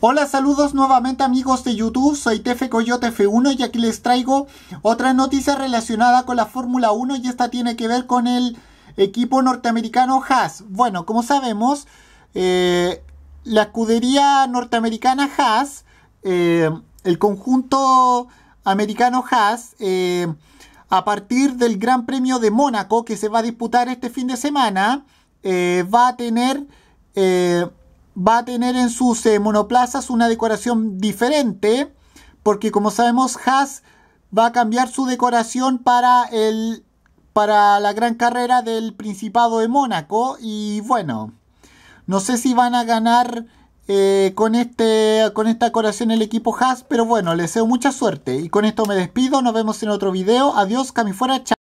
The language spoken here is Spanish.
Hola, saludos nuevamente amigos de YouTube, soy Tefe Coyote F1 y aquí les traigo otra noticia relacionada con la Fórmula 1 y esta tiene que ver con el equipo norteamericano Haas. Bueno, como sabemos, eh, la escudería norteamericana Haas, eh, el conjunto americano Haas, eh, a partir del Gran Premio de Mónaco que se va a disputar este fin de semana, va a tener va a tener en sus eh, monoplazas una decoración diferente, porque como sabemos Haas va a cambiar su decoración para, para la gran carrera del Principado de Mónaco y bueno, no sé si van a ganar eh, con, este, con esta decoración el equipo Haas, pero bueno, les deseo mucha suerte y con esto me despido, nos vemos en otro video, adiós, camifuera, chao.